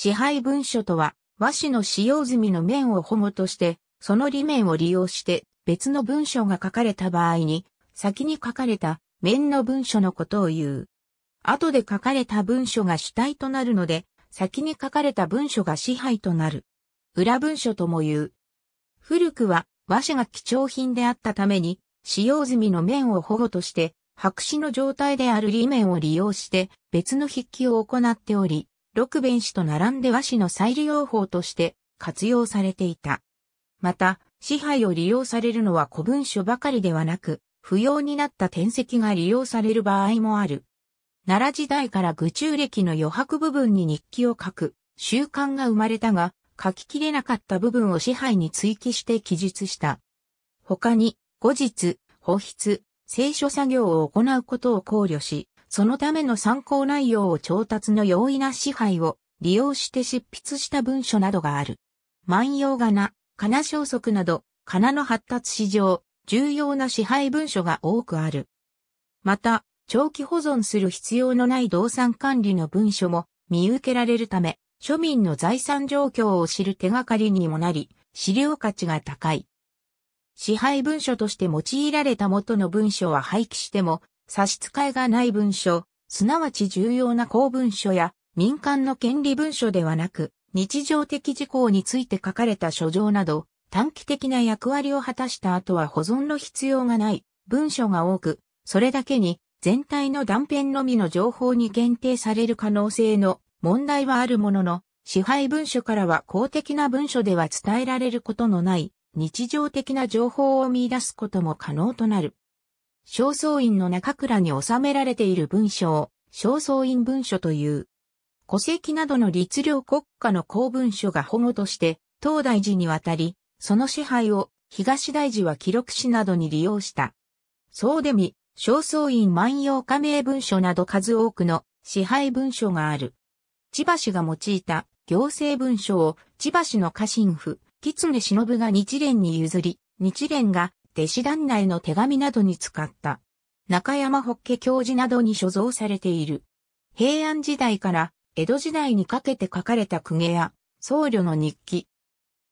支配文書とは、和紙の使用済みの面を保護として、その裏面を利用して別の文書が書かれた場合に、先に書かれた面の文書のことを言う。後で書かれた文書が主体となるので、先に書かれた文書が支配となる。裏文書とも言う。古くは和紙が貴重品であったために、使用済みの面を保護として、白紙の状態である裏面を利用して別の筆記を行っており、六弁紙と並んで和紙の再利用法として活用されていた。また、支配を利用されるのは古文書ばかりではなく、不要になった転籍が利用される場合もある。奈良時代から愚中歴の余白部分に日記を書く習慣が生まれたが、書ききれなかった部分を支配に追記して記述した。他に、後日、保筆、聖書作業を行うことを考慮し、そのための参考内容を調達の容易な支配を利用して執筆した文書などがある。万葉仮名、仮名消息など、仮名の発達史上、重要な支配文書が多くある。また、長期保存する必要のない動産管理の文書も見受けられるため、庶民の財産状況を知る手がかりにもなり、資料価値が高い。支配文書として用いられた元の文書は廃棄しても、差し支えがない文書、すなわち重要な公文書や民間の権利文書ではなく、日常的事項について書かれた書状など、短期的な役割を果たした後は保存の必要がない文書が多く、それだけに全体の断片のみの情報に限定される可能性の問題はあるものの、支配文書からは公的な文書では伝えられることのない日常的な情報を見出すことも可能となる。正倉院の中倉に収められている文書を、正倉院文書という。戸籍などの律令国家の公文書が保護として、東大寺にわたり、その支配を東大寺は記録誌などに利用した。総出見、正倉院万葉加盟文書など数多くの支配文書がある。千葉氏が用いた行政文書を千葉氏の家臣府、狐忍が日蓮に譲り、日蓮が弟子団内の手紙などに使った。中山法華教授などに所蔵されている。平安時代から江戸時代にかけて書かれた公家や僧侶の日記。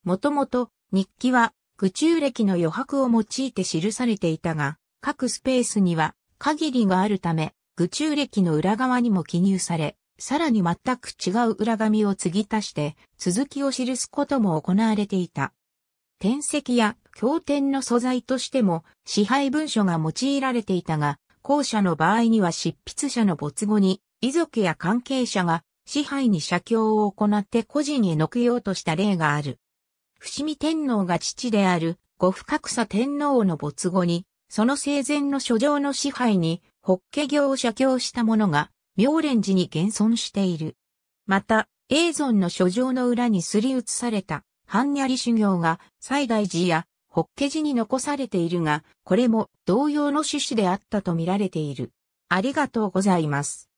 もともと日記は愚中歴の余白を用いて記されていたが、各スペースには限りがあるため、愚中歴の裏側にも記入され、さらに全く違う裏紙を継ぎ足して、続きを記すことも行われていた。転籍や経典の素材としても支配文書が用いられていたが、後者の場合には執筆者の没後に遺族や関係者が支配に写経を行って個人への供養とした例がある。伏見天皇が父である五深草天皇の没後に、その生前の書状の支配に、法華経を写経したものが、妙蓮寺に現存している。また、永存の書状の裏にすり写された、半夜修行が、西大寺やホッケ寺に残されているが、これも同様の趣旨であったと見られている。ありがとうございます。